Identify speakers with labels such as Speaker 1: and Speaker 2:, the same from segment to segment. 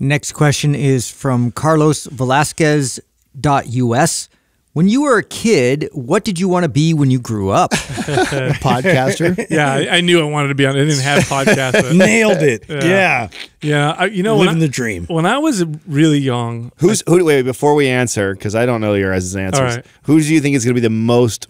Speaker 1: Next question is from Carlos Velasquez.us.
Speaker 2: When you were a kid, what did you want to be when you grew up? podcaster. Yeah, I,
Speaker 1: I, knew I wanted to be on. I didn't have podcast. Nailed it. Yeah, yeah. yeah. I, you know, living I, the dream. When I was really young,
Speaker 2: who's who? Wait, before we answer, because I don't know your guys' answers. Right. Who do you think is going to be the most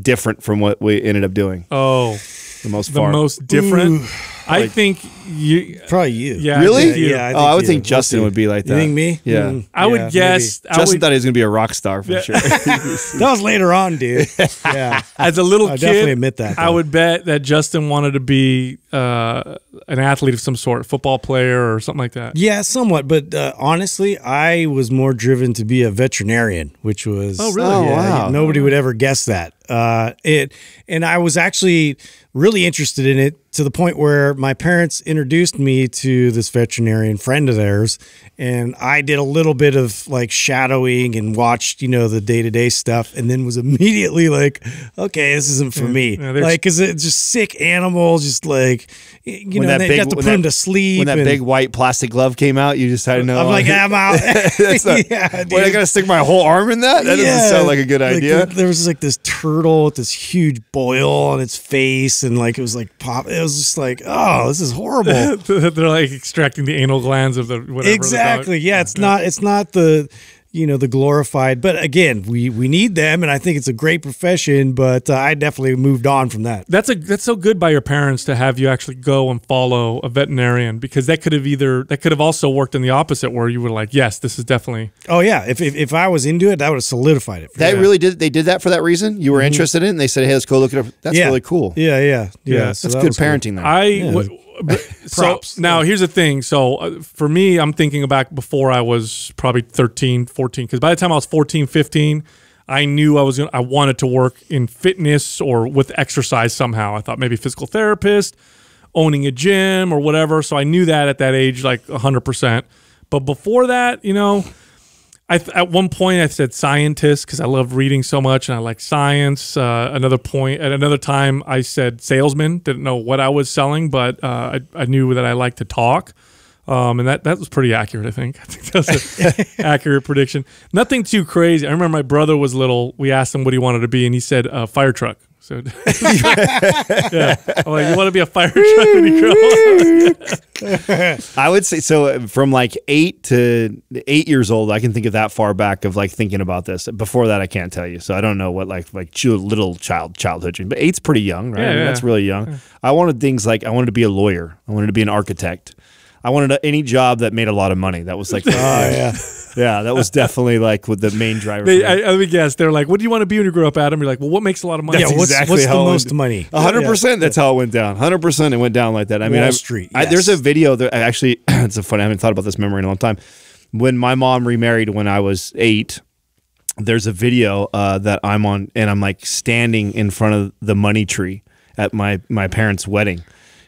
Speaker 2: different from what we ended up doing? Oh, the most the most
Speaker 1: different. Ooh. I like,
Speaker 3: think you probably you. Yeah, really?
Speaker 2: Yeah. yeah I oh, I would you. think Justin would be like that. You think me? Yeah. Hmm. I would yeah, guess. I Justin would, thought he was gonna be a rock star for yeah. sure.
Speaker 3: that was later on, dude. yeah. As a little I kid, definitely admit that. Though. I would
Speaker 1: bet that Justin wanted to be uh, an athlete of some sort, football player or something like that.
Speaker 3: Yeah, somewhat. But uh, honestly, I was more driven to be a veterinarian, which was oh really? Oh, wow. Nobody would ever guess that. Uh, it, and I was actually really interested in it to the point where my parents introduced me to this veterinarian friend of theirs and I did a little bit of like shadowing and watched, you know, the day-to-day stuff and then was immediately like, okay, this isn't for me. Yeah, like cuz it's just sick animals just like you when know, they big, got to put that, them to sleep. When that and, big white
Speaker 2: plastic glove came out, you just had to know. I'm like, I'm
Speaker 3: out. That's not,
Speaker 2: yeah, wait, I got to stick my whole arm in that? That yeah, doesn't sound like a good idea.
Speaker 3: there was like this turtle with this huge boil on its face and like it was like pop it was just like, oh, this is horrible.
Speaker 1: They're like extracting the anal glands of the whatever. Exactly.
Speaker 3: The yeah, it's yeah. not. It's not the you know the glorified but again we we need them and i think it's a great profession but uh, i definitely moved on from that that's
Speaker 1: a that's so good by your parents to have you actually go and follow a veterinarian because that could have either that could have also worked in the opposite where you were like yes this is definitely
Speaker 3: oh yeah if if, if i was into it that would have
Speaker 2: solidified it that really did they did that for that reason you were mm -hmm. interested in it and they said hey let's go look it that's yeah. really cool yeah yeah yeah, yeah. So that's that good parenting cool. there i yeah
Speaker 3: so
Speaker 1: now here's the thing. So uh, for me, I'm thinking back before I was probably 13, 14. Because by the time I was 14, 15, I knew I was going I wanted to work in fitness or with exercise somehow. I thought maybe physical therapist, owning a gym or whatever. So I knew that at that age, like 100%. But before that, you know, I at one point I said scientist because I love reading so much and I like science. Uh, another point at another time I said salesman. Didn't know what I was selling, but uh, I, I, knew that I like to talk. Um, and that, that was pretty accurate, I think. I think that's an accurate prediction. Nothing too crazy. I remember my brother was little. We asked him what he wanted to be, and he said uh, fire truck. So yeah, like you want to be a fire
Speaker 2: truck when you grow up. I would say so. Uh, from like eight to eight years old, I can think of that far back of like thinking about this. Before that, I can't tell you. So I don't know what like like little child childhood dream. But eight's pretty young, right? Yeah, I mean, yeah. That's really young. I wanted things like I wanted to be a lawyer. I wanted to be an architect. I wanted any job that made a lot of money. That was like, oh yeah yeah, that was definitely like with the main driver. They, I,
Speaker 1: let me guess. They're like, "What do you want to be when you grow up, Adam?" You're like, "Well, what makes a lot of money?" yeah, what's, exactly what's the most money? 100.
Speaker 2: Yeah. percent That's how it went down. 100. percent It went down like that. I mean, Wall Street. I, yes. I, there's a video that actually. it's a funny. I haven't thought about this memory in a long time. When my mom remarried when I was eight, there's a video uh, that I'm on, and I'm like standing in front of the money tree at my my parents' wedding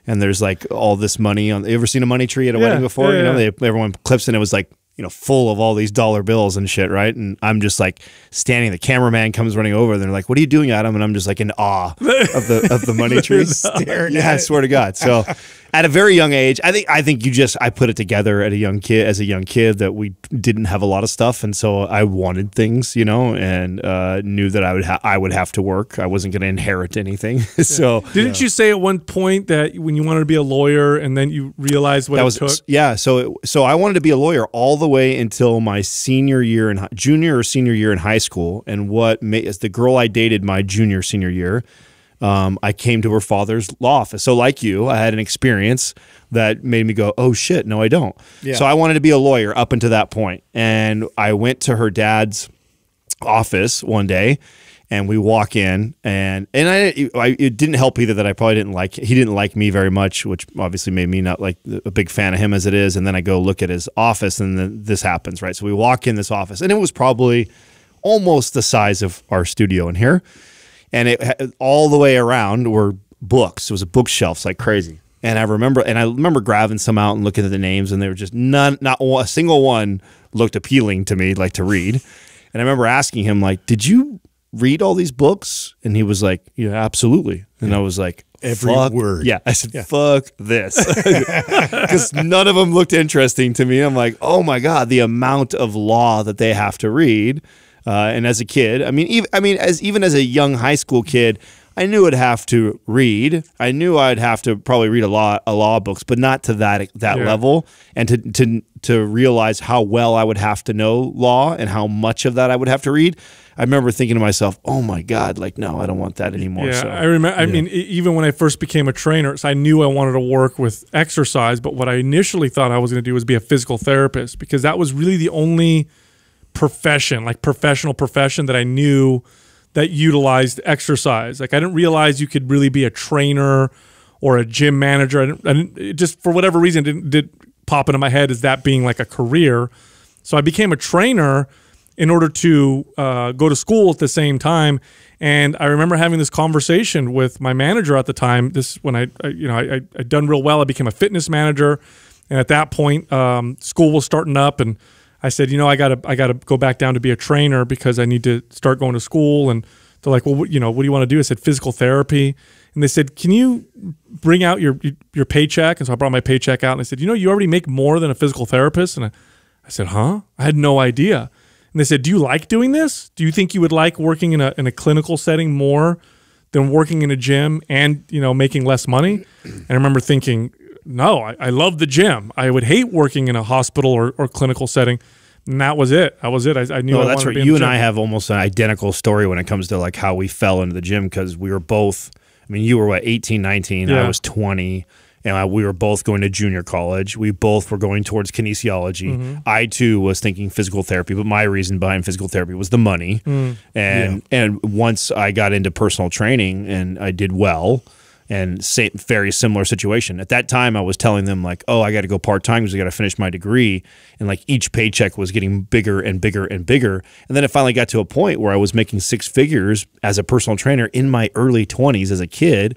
Speaker 2: and there's like all this money on. You ever seen a money tree at a yeah, wedding before? Yeah, you know, yeah. they, everyone clips and it was like you know, full of all these dollar bills and shit, right? And I'm just like standing. The cameraman comes running over, and they're like, "What are you doing, Adam?" And I'm just like in awe of the of the money tree. staring yeah, I swear to God. So at a very young age. I think I think you just I put it together at a young kid as a young kid that we didn't have a lot of stuff, and so I wanted things, you know, and uh, knew that I would ha- I would have to work. I wasn't going to inherit anything. so
Speaker 1: didn't yeah. you say at one point that when you wanted to be a lawyer, and then you realized what that was, took?
Speaker 2: Yeah. So it, so I wanted to be a lawyer all the way until my senior year in junior or senior year in high school, and what made, as the girl I dated my junior senior year um, I came to her father's law office. So, like you, I had an experience that made me go, "Oh shit, no, I don't." Yeah. So, I wanted to be a lawyer up until that point, and I went to her dad's office one day, and we walk in, and and I, I it didn't help either that I probably didn't like he didn't like me very much, which obviously made me not like a big fan of him as it is. And then I go look at his office, and then this happens, right? So we walk in this office, and it was probably almost the size of our studio in here and it all the way around were books. It was bookshelves like crazy. And I remember, and I remember grabbing some out and looking at the names, and they were just none, not a single one looked appealing to me, like to read. And I remember asking him, like, "Did you read all these books?" And he was like, "Yeah, absolutely." And yeah. I was like, every fuck, word. Yeah, I said, yeah. "Fuck this," because none of them looked interesting to me. I'm like, "Oh my god, the amount of law that they have to read." Uh, and as a kid, I mean, even, I mean, as even as a young high school kid, I knew I'd have to read. I knew I'd have to probably read a lot a law books, but not to that that yeah. level, and to to to realize how well I would have to know law and how much of that I would have to read. I remember thinking to myself, "Oh my God! Like, no, I don't want that anymore." Yeah, so, I remember.
Speaker 1: Yeah. I mean, even when I first became a trainer, so I knew I wanted to work with exercise, but what I initially thought I was going to do was be a physical therapist because that was really the only profession, like professional profession that I knew that utilized exercise. Like I didn't realize you could really be a trainer or a gym manager. I didn't, I didn't just for whatever reason didn't did pop into my head as that being like a career. So I became a trainer in order to uh, go to school at the same time. And I remember having this conversation with my manager at the time. This when I, I you know I I done real well. I became a fitness manager, and at that point, um, school was starting up and I said, you know, I gotta I gotta go back down to be a trainer because I need to start going to school. And they're like, well, what, you know, what do you want to do? I said physical therapy, and they said, can you bring out your your paycheck? And so I brought my paycheck out, and they said, you know, you already make more than a physical therapist. And I, I said, huh? I had no idea. And they said, do you like doing this? Do you think you would like working in a in a clinical setting more? than working in a gym and you know making less money and i remember thinking no, I, I love the gym. I would hate working in a hospital or, or clinical setting. And that was it. That was it. I, I knew. No, I that's right. You and I have
Speaker 2: almost an identical story when it comes to like how we fell into the gym because we were both. I mean, you were what 18, 19. Yeah. I was 20. And I, we were both going to junior college. We both were going towards kinesiology. Mm -hmm. I too was thinking physical therapy, but my reason behind physical therapy was the money. Mm. And yeah. and once I got into personal training and I did well, and same, very similar situation. At that time, I was telling them like, "Oh, I got to go part time because I got to finish my degree," and like each paycheck was getting bigger and bigger and bigger. And then it finally got to a point where I was making six figures as a personal trainer in my early twenties as a kid.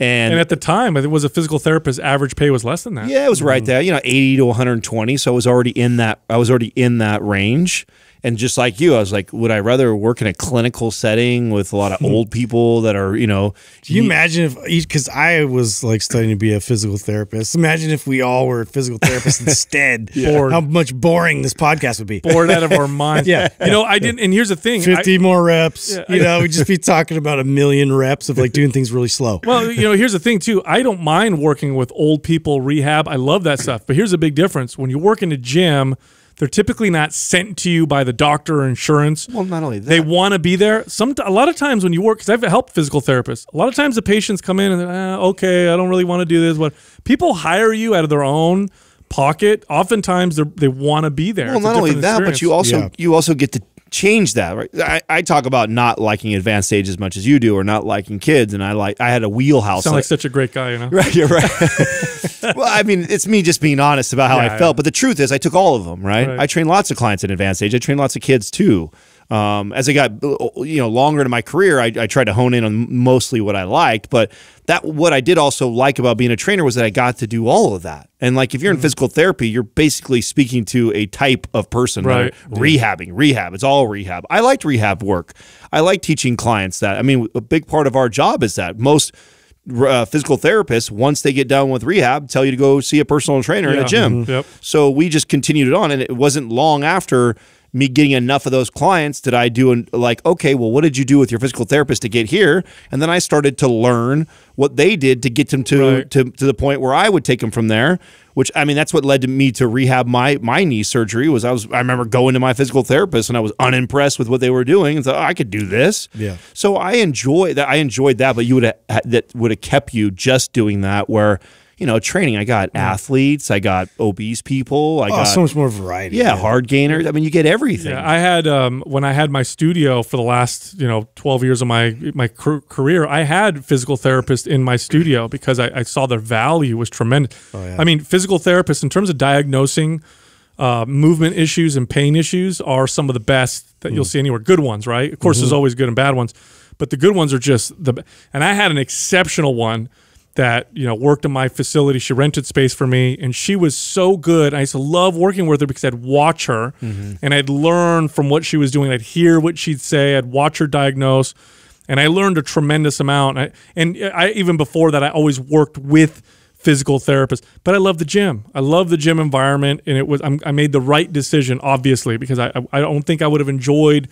Speaker 2: And, and,
Speaker 1: at the time, it was a physical therapist. Average pay was less than that. Yeah, it was right mm
Speaker 2: -hmm. there. You know, eighty to one hundred and twenty. So I was already in that. I was already in that range and just like you, I was like, would I rather work in a clinical setting with a lot of old people that are, you know?
Speaker 3: Do you imagine if each? Because I was like studying to be a physical therapist. Imagine if we all were physical therapists instead. yeah. How much boring this podcast would be. Bored out of our minds. yeah. You know,
Speaker 1: I didn't. And here's the thing: fifty I, more reps. Yeah, you know, we'd just be talking
Speaker 3: about a million reps of like doing things really slow. Well,
Speaker 1: you know, here's the thing too. I don't mind working with old people rehab. I love that stuff. But here's a big difference: when you work in a gym they're typically not sent to you by the doctor or insurance. Well, not only that. They want to be there. Some A lot of times when you work, because I've helped physical therapists, a lot of times the patients come in and eh, okay, I don't really want to do this. But people hire you out of their own pocket. Oftentimes they want to be there. Well, it's not only that, experience. but you also yeah.
Speaker 2: you also get to change that. Right? I, I, talk about not liking advanced age as much as you do, or not liking kids, and I like I had a wheelhouse. Sound like, like
Speaker 1: such a great guy, you know? Right, you're right.
Speaker 2: well, I mean, it's me just being honest about how yeah, I felt. Yeah. But the truth is, I took all of them. Right? right? I train lots of clients in advanced age. I train lots of kids too. Um, as I got you know longer into my career, I, I, tried to hone in on mostly what I liked. But that what I did also like about being a trainer was that I got to do all of that. And like if you're mm -hmm. in physical therapy, you're basically speaking to a type of person, right? Yeah. Rehabbing, rehab. It's all rehab. I liked rehab work. I like teaching clients that. I mean, a big part of our job is that most. Uh, physical therapists, once they get done with rehab, tell you to go see a personal trainer yeah. in a gym. Mm -hmm. yep. So we just continued it on, and it wasn't long after me getting enough of those clients did I do and like okay well what did you do with your physical therapist to get here and then I started to learn what they did to get them to right. to, to the point where I would take them from there which I mean that's what led to me to rehab my my knee surgery was I was I remember going to my physical therapist and I was unimpressed with what they were doing and thought oh, I could do this yeah so I enjoy that I enjoyed that but you would have that would have kept you just doing that where you know, training. I got yeah. athletes, I got obese people, I oh, got so much more variety. Yeah, man. hard gainers. I mean, you get everything.
Speaker 1: Yeah, I had um, when I had my studio for the last you know twelve years of my my career, I had physical therapists in my studio because I, I saw their value was tremendous. Oh, yeah. I mean, physical therapists in terms of diagnosing. Uh, movement issues and pain issues are some of the best that mm. you'll see anywhere. Good ones, right? Of course, mm -hmm. there's mm-hmm. always good and bad ones, but the good ones are just the. And I had an exceptional one that you know worked in my facility. She rented space for me, and she was so good. I used to love working with her because I'd watch her, mm -hmm. and I'd learn from what she was doing. I'd hear what she'd say. I'd watch her diagnose, and I learned a tremendous amount. I, and I even before that, I always worked with physical therapists. But I love the gym. I love the gym environment, and it was I'm, i made the right decision, obviously, because I I don't think I would have enjoyed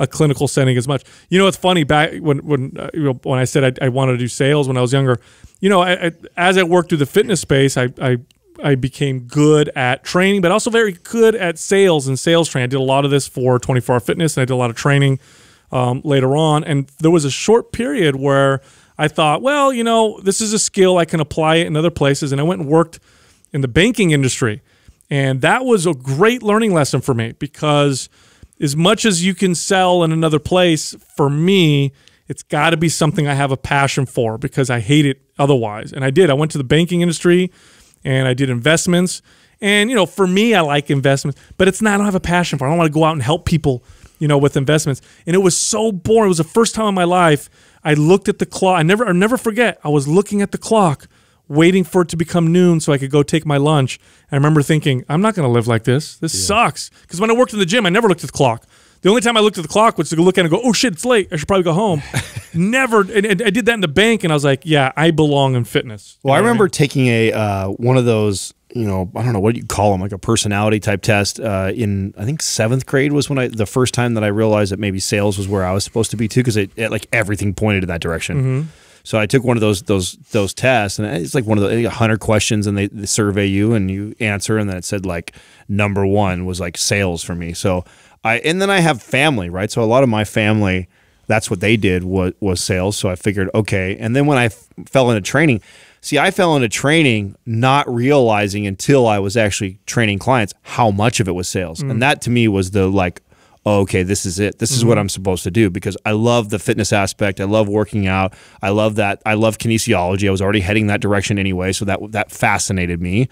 Speaker 1: a clinical setting as much. You know, it's funny back when when uh, when I said I, I, wanted to do sales when I was younger. You know, I, I, as I worked through the fitness space, I, I I became good at training, but also very good at sales and sales training. I did a lot of this for 24 Hour Fitness, and I did a lot of training um, later on. And there was a short period where I thought, well, you know, this is a skill I can apply it in other places. And I went and worked in the banking industry, and that was a great learning lesson for me because as much as you can sell in another place, for me, it's got to be something I have a passion for because I hate it otherwise. And I did. I went to the banking industry and I did investments. And, you know, for me, I like investments, but it's not, I don't have a passion for it. I don't want to go out and help people, you know, with investments. And it was so boring. It was the first time in my life I looked at the clock. I never, I never forget, I was looking at the clock waiting for it to become noon so I could go take my lunch. I remember thinking, I'm not going to live like this. This yeah. sucks. Because when I worked in the gym, I never looked at the clock. The only time I looked at the clock was to look at it and go, oh shit, it's late. I should probably go home. Never. And, and, I did that in the bank, and I was like, yeah, I
Speaker 2: belong in fitness. You well, I remember I mean? taking a uh, one of those. You know, I don't know what you call them, like a personality type test. Uh, in I think seventh grade was when I the first time that I realized that maybe sales was where I was supposed to be too, because it, it, like everything pointed in that direction. Mm -hmm. So I took one of those those those tests, and it's like one of the hundred questions, and they, they, survey you and you answer, and then it said like number one was like sales for me. So I and then I have family, right? So a lot of my family, that's what they did was was sales. So I figured okay, and then when I fell into training. See, I fell into training not realizing until I was actually training clients how much of it was sales. Mm. And that to me was the like okay, this is it. This is mm -hmm. what mm-hmm. I'm supposed to do because I love the fitness aspect. I love working out. I love that. I love kinesiology. I was already heading that direction anyway, so that that fascinated me.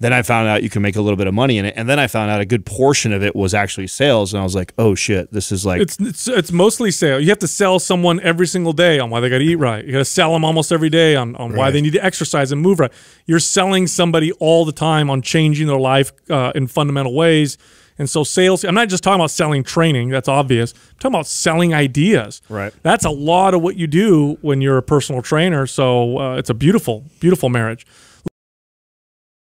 Speaker 2: Then I found out you can make a little bit of money in it, and then I found out a good portion of it was actually sales, and I was like, "Oh shit, this is like it's
Speaker 3: it's,
Speaker 1: it's mostly sale. You have to sell someone every single day on why they got to eat right. You got to sell them almost every day on, on right. why they need to exercise and move right. You're selling somebody all the time on changing their life uh, in fundamental ways." And so sales, I'm not just talking about selling training, that's obvious. I'm talking about selling ideas. Right. That's a lot of what you do when you're a personal trainer. So uh, it's a beautiful, beautiful marriage.